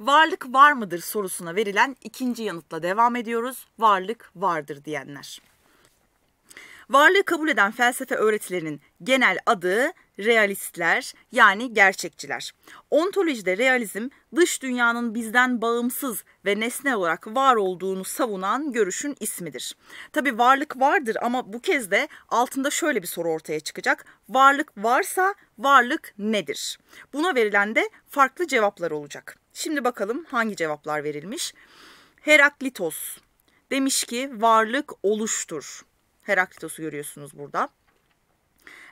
Varlık var mıdır sorusuna verilen ikinci yanıtla devam ediyoruz. Varlık vardır diyenler. Varlığı kabul eden felsefe öğretilerinin genel adı realistler yani gerçekçiler. Ontolojide realizm dış dünyanın bizden bağımsız ve nesne olarak var olduğunu savunan görüşün ismidir. Tabi varlık vardır ama bu kez de altında şöyle bir soru ortaya çıkacak. Varlık varsa varlık nedir? Buna verilen de farklı cevaplar olacak. Şimdi bakalım hangi cevaplar verilmiş. Heraklitos demiş ki varlık oluştur. Heraklitos'u görüyorsunuz burada.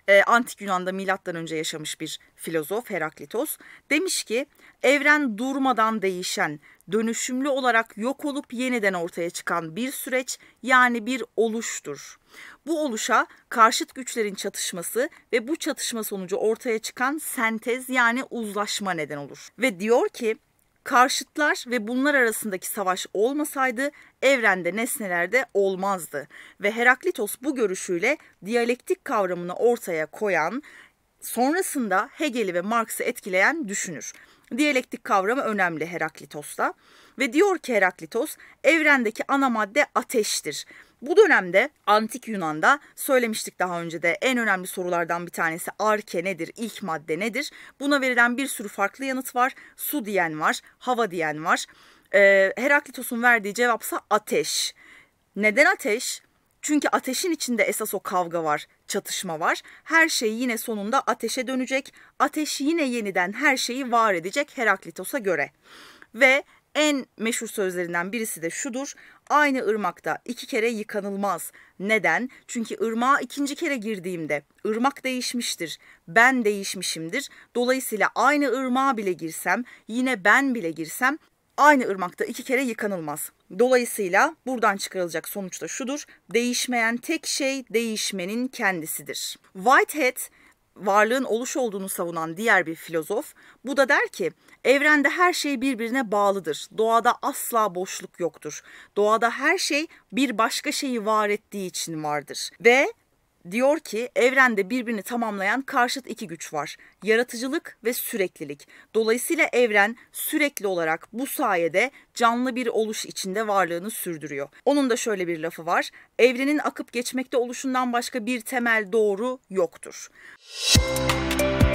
Ee, Antik Yunan'da milattan önce yaşamış bir filozof Heraklitos demiş ki evren durmadan değişen, dönüşümlü olarak yok olup yeniden ortaya çıkan bir süreç yani bir oluştur. Bu oluşa karşıt güçlerin çatışması ve bu çatışma sonucu ortaya çıkan sentez yani uzlaşma neden olur. Ve diyor ki Karşıtlar ve bunlar arasındaki savaş olmasaydı evrende nesnelerde olmazdı ve Heraklitos bu görüşüyle diyalektik kavramını ortaya koyan, sonrasında Hegel'i ve Marx'ı etkileyen düşünür. Diyalektik kavramı önemli Heraklitos'ta ve diyor ki Heraklitos evrendeki ana madde ateştir bu dönemde antik Yunan'da söylemiştik daha önce de en önemli sorulardan bir tanesi arke nedir, ilk madde nedir? Buna verilen bir sürü farklı yanıt var. Su diyen var, hava diyen var. Ee, Heraklitos'un verdiği cevapsa ateş. Neden ateş? Çünkü ateşin içinde esas o kavga var, çatışma var. Her şey yine sonunda ateşe dönecek. Ateş yine yeniden her şeyi var edecek Heraklitos'a göre. Ve en meşhur sözlerinden birisi de şudur. Aynı ırmakta iki kere yıkanılmaz. Neden? Çünkü ırmağa ikinci kere girdiğimde ırmak değişmiştir. Ben değişmişimdir. Dolayısıyla aynı ırmağa bile girsem, yine ben bile girsem aynı ırmakta iki kere yıkanılmaz. Dolayısıyla buradan çıkarılacak sonuç da şudur. Değişmeyen tek şey değişmenin kendisidir. Whitehead varlığın oluş olduğunu savunan diğer bir filozof, bu da der ki evrende her şey birbirine bağlıdır. Doğada asla boşluk yoktur. Doğada her şey bir başka şeyi var ettiği için vardır. Ve diyor ki evrende birbirini tamamlayan karşıt iki güç var. Yaratıcılık ve süreklilik. Dolayısıyla evren sürekli olarak bu sayede canlı bir oluş içinde varlığını sürdürüyor. Onun da şöyle bir lafı var. Evrenin akıp geçmekte oluşundan başka bir temel doğru yoktur. Müzik